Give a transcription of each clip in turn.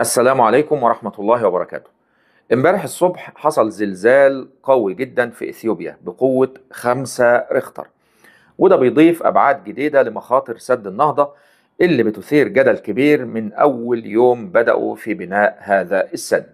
السلام عليكم ورحمة الله وبركاته امبارح الصبح حصل زلزال قوي جدا في اثيوبيا بقوة خمسة ريختر وده بيضيف ابعاد جديدة لمخاطر سد النهضة اللي بتثير جدل كبير من اول يوم بدأوا في بناء هذا السد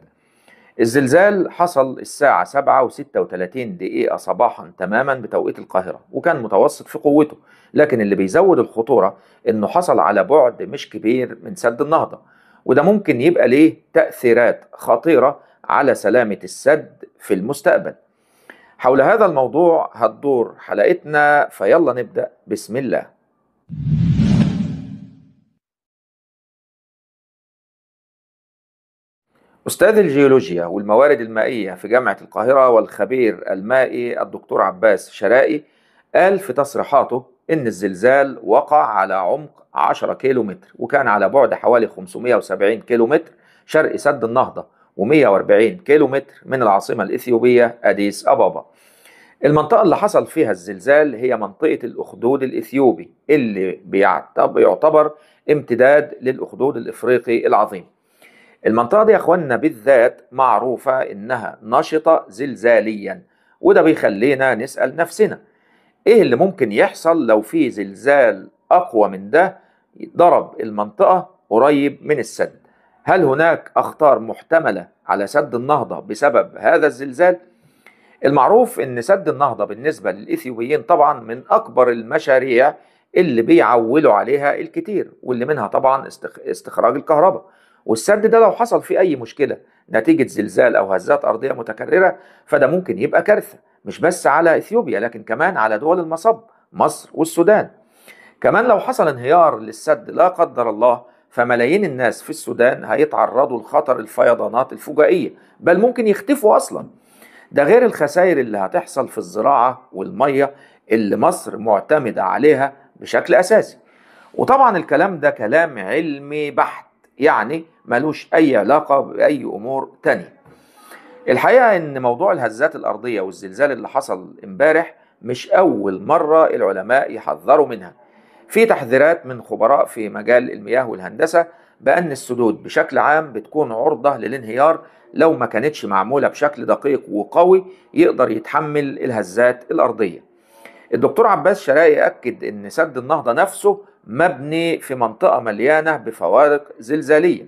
الزلزال حصل الساعة 7 و36 دقيقة صباحا تماما بتوقيت القاهرة وكان متوسط في قوته لكن اللي بيزود الخطورة انه حصل على بعد مش كبير من سد النهضة وده ممكن يبقى ليه تأثيرات خطيرة على سلامة السد في المستقبل حول هذا الموضوع هتدور حلقتنا فيلا نبدأ بسم الله أستاذ الجيولوجيا والموارد المائية في جامعة القاهرة والخبير المائي الدكتور عباس شرائي قال في تصريحاته إن الزلزال وقع على عمق 10 كيلو متر وكان على بعد حوالي 570 كيلو متر شرق سد النهضة و140 كيلو متر من العاصمة الإثيوبية أديس أبابا المنطقة اللي حصل فيها الزلزال هي منطقة الأخدود الإثيوبي اللي بيعتبر امتداد للأخدود الإفريقي العظيم المنطقة دي يا أخوانا بالذات معروفة إنها نشطة زلزاليا وده بيخلينا نسأل نفسنا ايه اللي ممكن يحصل لو في زلزال اقوى من ده ضرب المنطقه قريب من السد هل هناك اخطار محتمله على سد النهضه بسبب هذا الزلزال المعروف ان سد النهضه بالنسبه للاثيوبيين طبعا من اكبر المشاريع اللي بيعولوا عليها الكتير واللي منها طبعا استخراج الكهرباء والسد ده لو حصل فيه اي مشكله نتيجه زلزال او هزات ارضيه متكرره فده ممكن يبقى كارثه مش بس على اثيوبيا لكن كمان على دول المصب مصر والسودان كمان لو حصل انهيار للسد لا قدر الله فملايين الناس في السودان هيتعرضوا لخطر الفيضانات الفجائيه بل ممكن يختفوا اصلا ده غير الخسائر اللي هتحصل في الزراعه والميه اللي مصر معتمده عليها بشكل اساسي وطبعا الكلام ده كلام علمي بحت يعني ملوش اي علاقه باي امور تانيه الحقيقه ان موضوع الهزات الارضيه والزلزال اللي حصل امبارح مش اول مره العلماء يحذروا منها في تحذيرات من خبراء في مجال المياه والهندسه بان السدود بشكل عام بتكون عرضه للانهيار لو ما كانتش معموله بشكل دقيق وقوي يقدر يتحمل الهزات الارضيه الدكتور عباس شرائي اكد ان سد النهضه نفسه مبني في منطقه مليانه بفوارق زلزاليه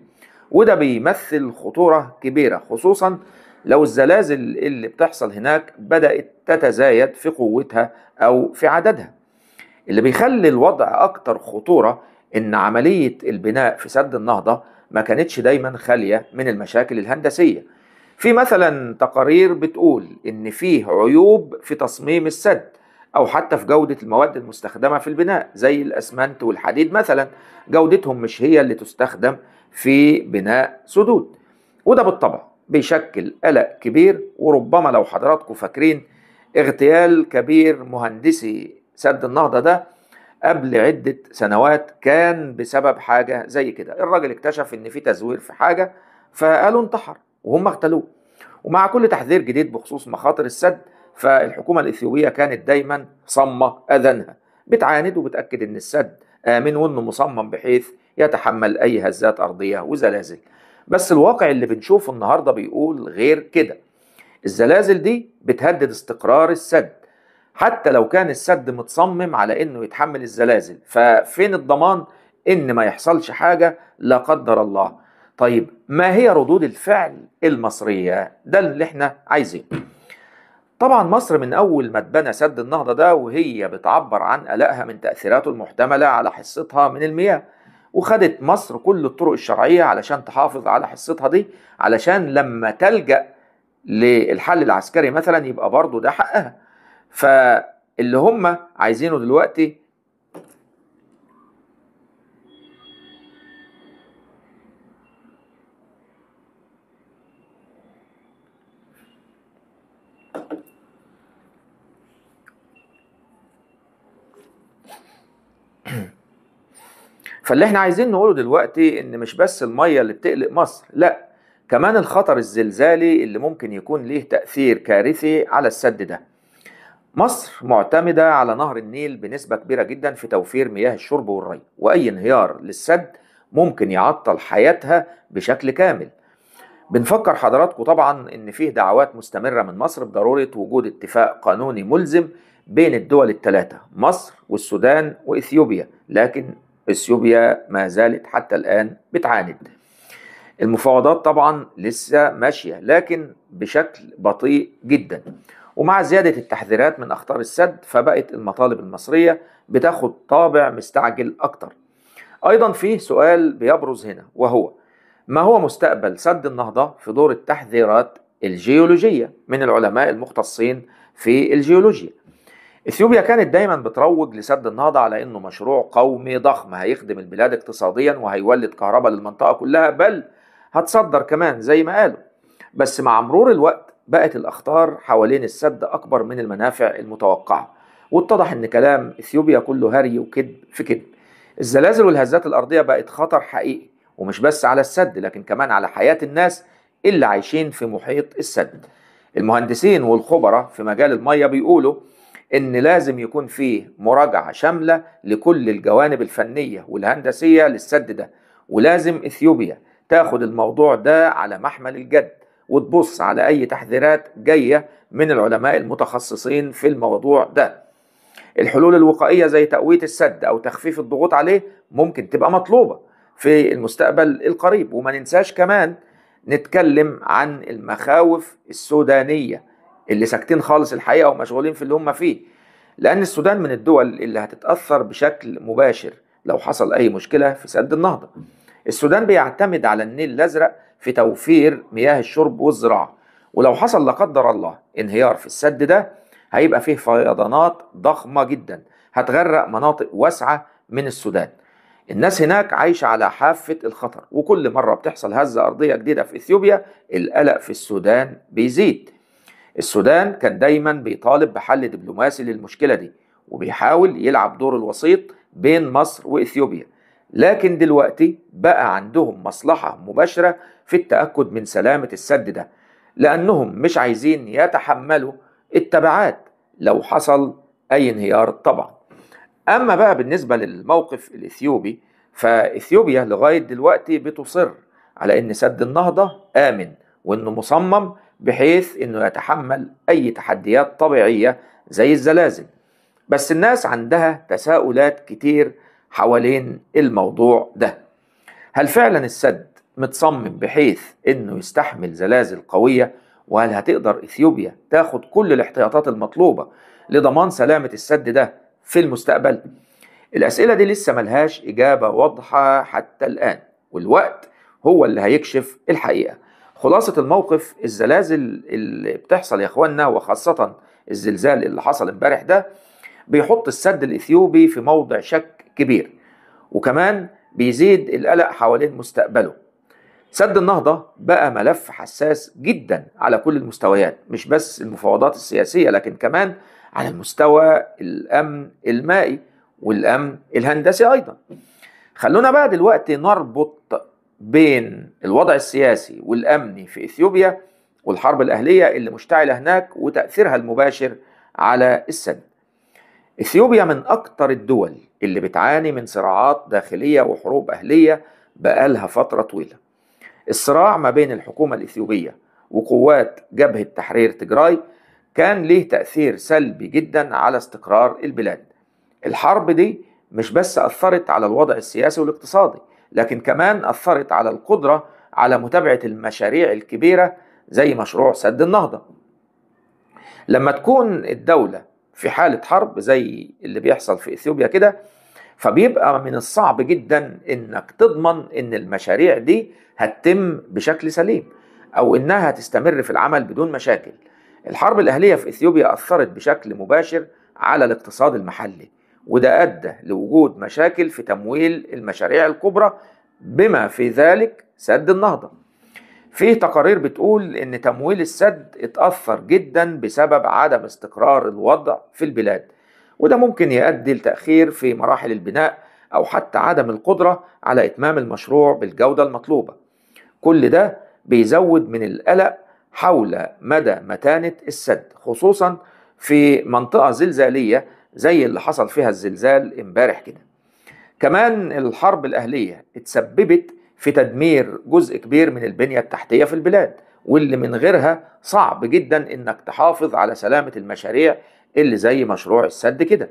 وده بيمثل خطوره كبيره خصوصا لو الزلازل اللي بتحصل هناك بدأت تتزايد في قوتها أو في عددها اللي بيخلي الوضع أكتر خطورة إن عملية البناء في سد النهضة ما كانتش دايما خالية من المشاكل الهندسية في مثلا تقارير بتقول إن فيه عيوب في تصميم السد أو حتى في جودة المواد المستخدمة في البناء زي الأسمنت والحديد مثلا جودتهم مش هي اللي تستخدم في بناء سدود وده بالطبع بيشكل قلق كبير وربما لو حضراتكم فاكرين اغتيال كبير مهندسي سد النهضة ده قبل عدة سنوات كان بسبب حاجة زي كده الراجل اكتشف ان في تزوير في حاجة فقالوا انتحر وهم اغتالوه ومع كل تحذير جديد بخصوص مخاطر السد فالحكومة الإثيوبية كانت دايما صمة أذنها بتعاند وبتأكد ان السد آمن وانه مصمم بحيث يتحمل أي هزات أرضية وزلازل بس الواقع اللي بنشوفه النهارده بيقول غير كده الزلازل دي بتهدد استقرار السد حتى لو كان السد متصمم على انه يتحمل الزلازل ففين الضمان ان ما يحصلش حاجه لا قدر الله طيب ما هي ردود الفعل المصريه ده اللي احنا عايزينه طبعا مصر من اول ما اتبنى سد النهضه ده وهي بتعبر عن قلقها من تاثيراته المحتمله على حصتها من المياه وخدت مصر كل الطرق الشرعيه علشان تحافظ على حصتها دي علشان لما تلجا للحل العسكري مثلا يبقى برضه ده حقها فاللي هم عايزينه دلوقتي فاللي احنا عايزين نقوله دلوقتي ان مش بس الميه اللي بتقلق مصر لا كمان الخطر الزلزالي اللي ممكن يكون ليه تاثير كارثي على السد ده مصر معتمده على نهر النيل بنسبه كبيره جدا في توفير مياه الشرب والري واي انهيار للسد ممكن يعطل حياتها بشكل كامل بنفكر حضراتكم طبعا ان فيه دعوات مستمره من مصر بضروره وجود اتفاق قانوني ملزم بين الدول الثلاثه مصر والسودان واثيوبيا لكن اثيوبيا ما زالت حتى الان بتعاند المفاوضات طبعا لسه ماشيه لكن بشكل بطيء جدا ومع زياده التحذيرات من اخطار السد فبقت المطالب المصريه بتاخد طابع مستعجل اكتر ايضا فيه سؤال بيبرز هنا وهو ما هو مستقبل سد النهضه في دور التحذيرات الجيولوجيه من العلماء المختصين في الجيولوجيا اثيوبيا كانت دايما بتروج لسد النهضه على انه مشروع قومي ضخم هيخدم البلاد اقتصاديا وهيولد كهرباء للمنطقه كلها بل هتصدر كمان زي ما قالوا بس مع مرور الوقت بقت الاخطار حوالين السد اكبر من المنافع المتوقعه واتضح ان كلام اثيوبيا كله هري وكذب في كذب الزلازل والهزات الارضيه بقت خطر حقيقي ومش بس على السد لكن كمان على حياه الناس اللي عايشين في محيط السد المهندسين والخبراء في مجال الميه بيقولوا ان لازم يكون فيه مراجعه شامله لكل الجوانب الفنيه والهندسيه للسد ده ولازم اثيوبيا تاخد الموضوع ده على محمل الجد وتبص على اي تحذيرات جايه من العلماء المتخصصين في الموضوع ده الحلول الوقائيه زي تقويه السد او تخفيف الضغوط عليه ممكن تبقى مطلوبه في المستقبل القريب وما ننساش كمان نتكلم عن المخاوف السودانيه اللي ساكتين خالص الحقيقه ومشغولين في اللي هم فيه لان السودان من الدول اللي هتتاثر بشكل مباشر لو حصل اي مشكله في سد النهضه السودان بيعتمد على النيل الازرق في توفير مياه الشرب والزراعه ولو حصل لا قدر الله انهيار في السد ده هيبقى فيه فيضانات ضخمه جدا هتغرق مناطق واسعه من السودان الناس هناك عايشة على حافة الخطر وكل مرة بتحصل هزة أرضية جديدة في إثيوبيا القلق في السودان بيزيد السودان كان دايما بيطالب بحل دبلوماسي للمشكلة دي وبيحاول يلعب دور الوسيط بين مصر وإثيوبيا لكن دلوقتي بقى عندهم مصلحة مباشرة في التأكد من سلامة السد ده لأنهم مش عايزين يتحملوا التبعات لو حصل أي انهيار طبعا أما بقى بالنسبة للموقف الإثيوبي فإثيوبيا لغاية دلوقتي بتصر على أن سد النهضة آمن وأنه مصمم بحيث انه يتحمل اي تحديات طبيعيه زي الزلازل بس الناس عندها تساؤلات كتير حوالين الموضوع ده هل فعلا السد متصمم بحيث انه يستحمل زلازل قويه وهل هتقدر اثيوبيا تاخد كل الاحتياطات المطلوبه لضمان سلامه السد ده في المستقبل الاسئله دي لسه ملهاش اجابه واضحه حتى الان والوقت هو اللي هيكشف الحقيقه خلاصة الموقف الزلازل اللي بتحصل يا اخوانا وخاصة الزلزال اللي حصل امبارح ده بيحط السد الاثيوبي في موضع شك كبير وكمان بيزيد القلق حوالين مستقبله سد النهضة بقى ملف حساس جدا على كل المستويات مش بس المفاوضات السياسية لكن كمان على المستوى الأمن المائي والأمن الهندسي أيضا خلونا بقى دلوقتي نربط بين الوضع السياسي والامني في اثيوبيا والحرب الاهليه اللي مشتعله هناك وتاثيرها المباشر على السد. اثيوبيا من اكثر الدول اللي بتعاني من صراعات داخليه وحروب اهليه بقالها فتره طويله. الصراع ما بين الحكومه الاثيوبيه وقوات جبهه تحرير تجراي كان ليه تاثير سلبي جدا على استقرار البلاد. الحرب دي مش بس اثرت على الوضع السياسي والاقتصادي لكن كمان أثرت على القدرة على متابعة المشاريع الكبيرة زي مشروع سد النهضة لما تكون الدولة في حالة حرب زي اللي بيحصل في إثيوبيا كده فبيبقى من الصعب جدا انك تضمن ان المشاريع دي هتتم بشكل سليم او انها تستمر في العمل بدون مشاكل الحرب الاهليه في اثيوبيا اثرت بشكل مباشر على الاقتصاد المحلي وده أدى لوجود مشاكل في تمويل المشاريع الكبرى بما في ذلك سد النهضة في تقارير بتقول ان تمويل السد اتأثر جدا بسبب عدم استقرار الوضع في البلاد وده ممكن يؤدي لتأخير في مراحل البناء أو حتى عدم القدرة على إتمام المشروع بالجودة المطلوبة كل ده بيزود من القلق حول مدى متانة السد خصوصا في منطقة زلزالية زي اللي حصل فيها الزلزال امبارح كده كمان الحرب الأهلية اتسببت في تدمير جزء كبير من البنية التحتية في البلاد واللي من غيرها صعب جدا انك تحافظ على سلامة المشاريع اللي زي مشروع السد كده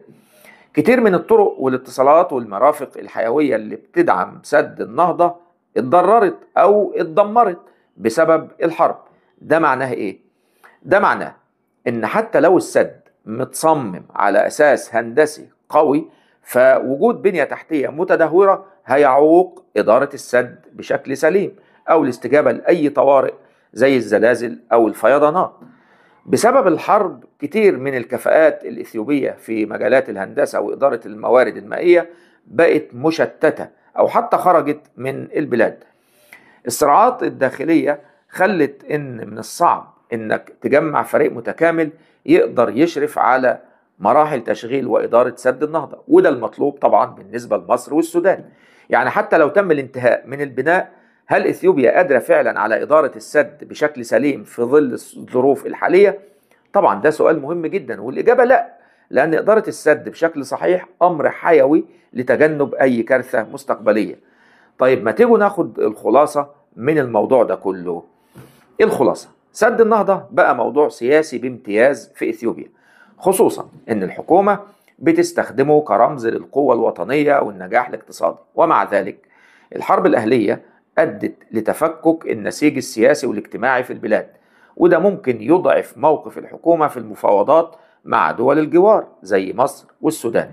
كتير من الطرق والاتصالات والمرافق الحيوية اللي بتدعم سد النهضة اتضررت او اتدمرت بسبب الحرب ده معناه ايه؟ ده معناه ان حتى لو السد متصمم على اساس هندسي قوي فوجود بنيه تحتيه متدهوره هيعوق اداره السد بشكل سليم او الاستجابه لاي طوارئ زي الزلازل او الفيضانات. بسبب الحرب كتير من الكفاءات الاثيوبيه في مجالات الهندسه واداره الموارد المائيه بقت مشتته او حتى خرجت من البلاد. الصراعات الداخليه خلت ان من الصعب انك تجمع فريق متكامل يقدر يشرف على مراحل تشغيل واداره سد النهضه وده المطلوب طبعا بالنسبه لمصر والسودان يعني حتى لو تم الانتهاء من البناء هل اثيوبيا قادره فعلا على اداره السد بشكل سليم في ظل الظروف الحاليه طبعا ده سؤال مهم جدا والاجابه لا لان اداره السد بشكل صحيح امر حيوي لتجنب اي كارثه مستقبليه طيب ما تيجوا ناخد الخلاصه من الموضوع ده كله إيه الخلاصه سد النهضة بقى موضوع سياسي بامتياز في إثيوبيا خصوصا أن الحكومة بتستخدمه كرمز للقوة الوطنية والنجاح الاقتصادي ومع ذلك الحرب الأهلية أدت لتفكك النسيج السياسي والاجتماعي في البلاد وده ممكن يضعف موقف الحكومة في المفاوضات مع دول الجوار زي مصر والسودان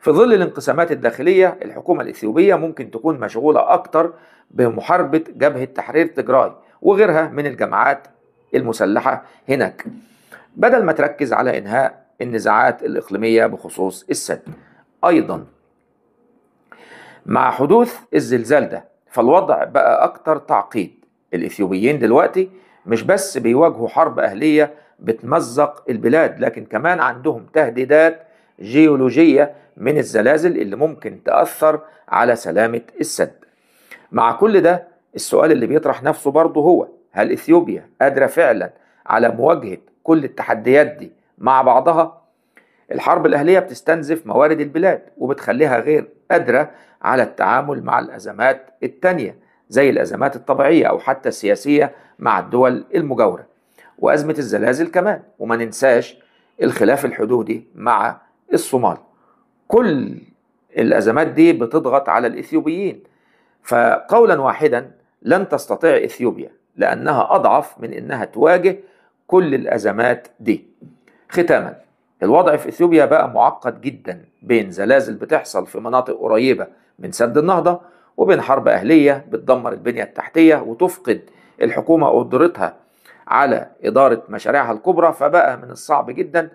في ظل الانقسامات الداخلية الحكومة الإثيوبية ممكن تكون مشغولة أكتر بمحاربة جبهة تحرير تجراي وغيرها من الجماعات المسلحة هناك بدل ما تركز على إنهاء النزاعات الإقليمية بخصوص السد أيضا مع حدوث الزلزال ده فالوضع بقى أكتر تعقيد الإثيوبيين دلوقتي مش بس بيواجهوا حرب أهلية بتمزق البلاد لكن كمان عندهم تهديدات جيولوجية من الزلازل اللي ممكن تأثر على سلامة السد مع كل ده السؤال اللي بيطرح نفسه برضه هو هل اثيوبيا قادره فعلا على مواجهه كل التحديات دي مع بعضها الحرب الاهليه بتستنزف موارد البلاد وبتخليها غير قادره على التعامل مع الازمات التانيه زي الازمات الطبيعيه او حتى السياسيه مع الدول المجاوره وازمه الزلازل كمان وما ننساش الخلاف الحدودي مع الصومال كل الازمات دي بتضغط على الاثيوبيين فقولا واحدا لن تستطيع اثيوبيا لأنها أضعف من إنها تواجه كل الأزمات دي ختاما الوضع في إثيوبيا بقى معقد جدا بين زلازل بتحصل في مناطق قريبة من سد النهضة وبين حرب أهلية بتدمر البنية التحتية وتفقد الحكومة قدرتها على إدارة مشاريعها الكبرى فبقى من الصعب جدا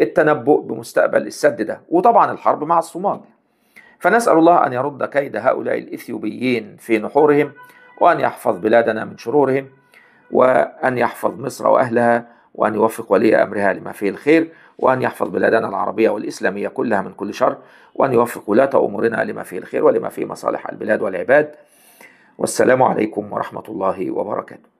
التنبؤ بمستقبل السد ده وطبعا الحرب مع الصومال فنسأل الله أن يرد كيد هؤلاء الإثيوبيين في نحورهم وأن يحفظ بلادنا من شرورهم وأن يحفظ مصر وأهلها وأن يوفق ولي أمرها لما فيه الخير وأن يحفظ بلادنا العربية والإسلامية كلها من كل شر وأن يوفق ولاة أمورنا لما فيه الخير ولما فيه مصالح البلاد والعباد والسلام عليكم ورحمة الله وبركاته